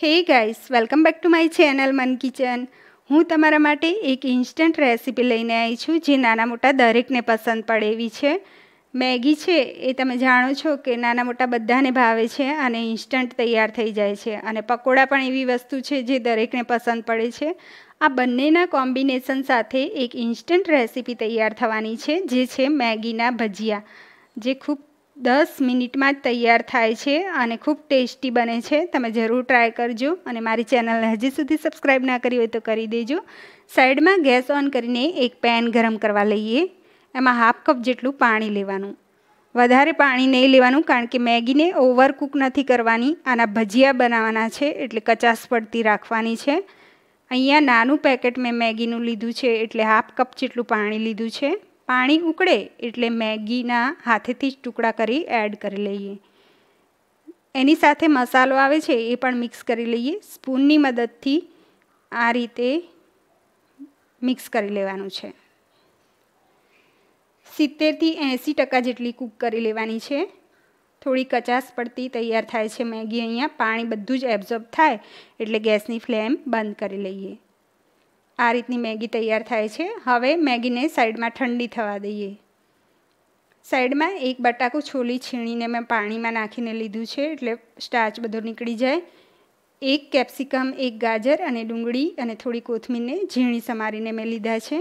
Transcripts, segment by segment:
હે guys welcome back to my channel મન kitchen હું તમારા માટે એક ઇન્સ્ટન્ટ રેસીપી લઈને આવી છું જે નાના મોટા દરેકને પસંદ પડે એવી છે મેગી છે એ તમે જાણો છો કે નાના મોટા બધાને ભાવે છે અને ઇન્સ્ટન્ટ તૈયાર થઈ જાય છે અને પકોડા પણ એવી વસ્તુ છે જે દરેકને પસંદ પડે છે આ બંનેના કોમ્બિનેશન સાથે એક ઇન્સ્ટન્ટ રેસીપી તૈયાર થવાની છે જે છે મેગીના ભજીયા જે ખૂબ દસ મિનિટમાં જ તૈયાર થાય છે અને ખૂબ ટેસ્ટી બને છે તમે જરૂર ટ્રાય કરજો અને મારી ચેનલને હજી સુધી સબસ્ક્રાઈબ ના કરી હોય તો કરી દેજો સાઈડમાં ગેસ ઓન કરીને એક પેન ગરમ કરવા લઈએ એમાં હાફ કપ જેટલું પાણી લેવાનું વધારે પાણી નહીં લેવાનું કારણ કે મેગીને ઓવરકૂક નથી કરવાની આના ભજીયા બનાવવાના છે એટલે કચાસ પડતી રાખવાની છે અહીંયા નાનું પેકેટ મેં મેગીનું લીધું છે એટલે હાફ કપ જેટલું પાણી લીધું છે પાણી ઉકળે એટલે મેગીના હાથેથી જ ટુકડા કરી એડ કરી લઈએ એની સાથે મસાલો આવે છે એ પણ મિક્સ કરી લઈએ સ્પૂનની મદદથી આ રીતે મિક્સ કરી લેવાનું છે સિત્તેરથી એંસી ટકા જેટલી કૂક કરી લેવાની છે થોડી કચાસ પડતી તૈયાર થાય છે મેગી અહીંયા પાણી બધું જ એબ્ઝોર્બ થાય એટલે ગેસની ફ્લેમ બંધ કરી લઈએ આ રીતની મેગી તૈયાર થાય છે હવે મેગીને સાઈડમાં ઠંડી થવા દઈએ સાઈડમાં એક બટાકું છોલી છીણીને મેં પાણીમાં નાખીને લીધું છે એટલે સ્ટાર્ચ બધો નીકળી જાય એક કેપ્સિકમ એક ગાજર અને ડુંગળી અને થોડી કોથમીરને ઝીણી સમારીને મેં લીધા છે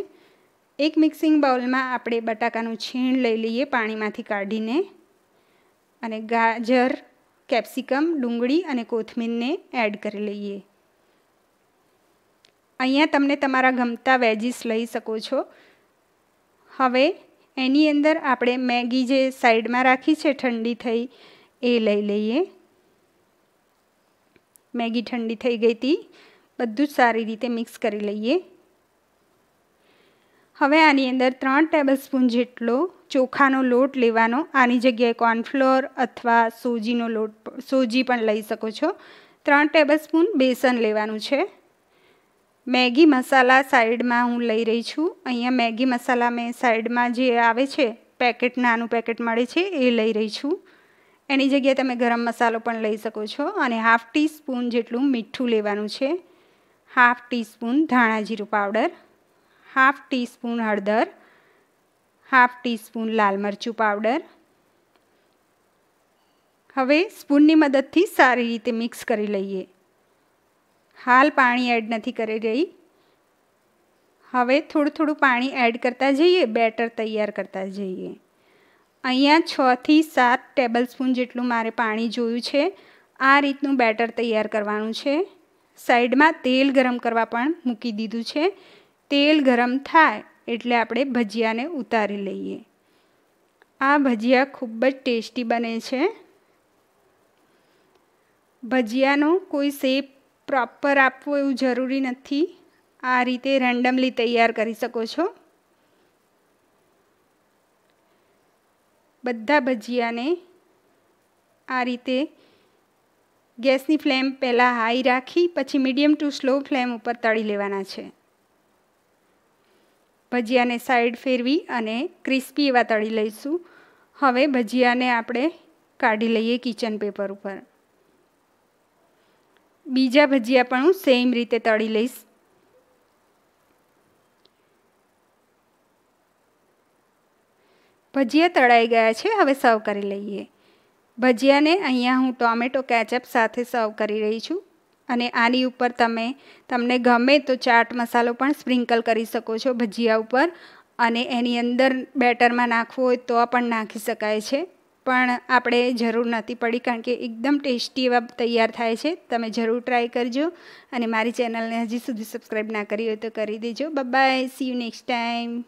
એક મિક્સિંગ બાઉલમાં આપણે બટાકાનું છીણ લઈ લઈએ પાણીમાંથી કાઢીને અને ગાજર કેપ્સિકમ ડુંગળી અને કોથમીરને એડ કરી લઈએ અહીંયા તમને તમારા ગમતા વેજીસ લઈ શકો છો હવે એની અંદર આપણે મેગી જે સાઈડમાં રાખી છે ઠંડી થઈ એ લઈ લઈએ મેગી ઠંડી થઈ ગઈ હતી બધું જ સારી રીતે મિક્સ કરી લઈએ હવે આની અંદર ત્રણ ટેબલસ્પૂન જેટલો ચોખાનો લોટ લેવાનો આની જગ્યાએ કોર્નફ્લોર અથવા સોજીનો લોટ સોજી પણ લઈ શકો છો ત્રણ ટેબલસ્પૂન બેસન લેવાનું છે મેગી મસાલા સાઈડમાં હું લઈ રહી છું અહીંયા મેગી મસાલા મેં સાઈડમાં જે આવે છે પેકેટ નાનું પેકેટ મળે છે એ લઈ રહી છું એની જગ્યાએ તમે ગરમ મસાલો પણ લઈ શકો છો અને હાફ ટીસ્પૂન જેટલું મીઠું લેવાનું છે હાફ ટીસ્પૂન ધાણા જીરું પાવડર હાફ ટીસ્પૂન હળદર હાફ ટીસ્પૂન લાલ મરચું પાવડર હવે સ્પૂનની મદદથી સારી રીતે મિક્સ કરી લઈએ હાલ પાણી એડ નથી કરી રહી હવે થોડું થોડું પાણી એડ કરતા જઈએ બેટર તૈયાર કરતા જઈએ અહીંયા છથી સાત ટેબલ સ્પૂન જેટલું મારે પાણી જોયું છે આ રીતનું બેટર તૈયાર કરવાનું છે સાઈડમાં તેલ ગરમ કરવા પણ મૂકી દીધું છે તેલ ગરમ થાય એટલે આપણે ભજીયાને ઉતારી લઈએ આ ભજીયા ખૂબ જ ટેસ્ટી બને છે ભજીયાનો કોઈ શેપ પ્રોપર આપવું એવું જરૂરી નથી આ રીતે રેન્ડમલી તૈયાર કરી શકો છો બધા ભજીયાને આ રીતે ગેસની ફ્લેમ પહેલાં હાઈ રાખી પછી મીડિયમ ટુ સ્લો ફ્લેમ ઉપર તળી લેવાના છે ભજીયાને સાઈડ ફેરવી અને ક્રિસ્પી એવા તળી લઈશું હવે ભજીયાને આપણે કાઢી લઈએ કિચન પેપર ઉપર બીજા ભજીયા પણ હું સેમ રીતે તળી લઈશ ભજીયા તળાઈ ગયા છે હવે સર્વ કરી લઈએ ભજીયાને અહીંયા હું ટોમેટો કેચઅપ સાથે સર્વ કરી રહી છું અને આની ઉપર તમે તમને ગમે તો ચાટ મસાલો પણ સ્પ્રિંકલ કરી શકો છો ભજીયા ઉપર અને એની અંદર બેટરમાં નાખવો હોય તો પણ નાખી શકાય છે પણ આપણે જરૂર નથી પડી કારણ કે એકદમ ટેસ્ટી એવા તૈયાર થાય છે તમે જરૂર ટ્રાય કરજો અને મારી ચેનલને હજી સુધી સબસ્ક્રાઈબ ના કરી હોય તો કરી દેજો bye see you next time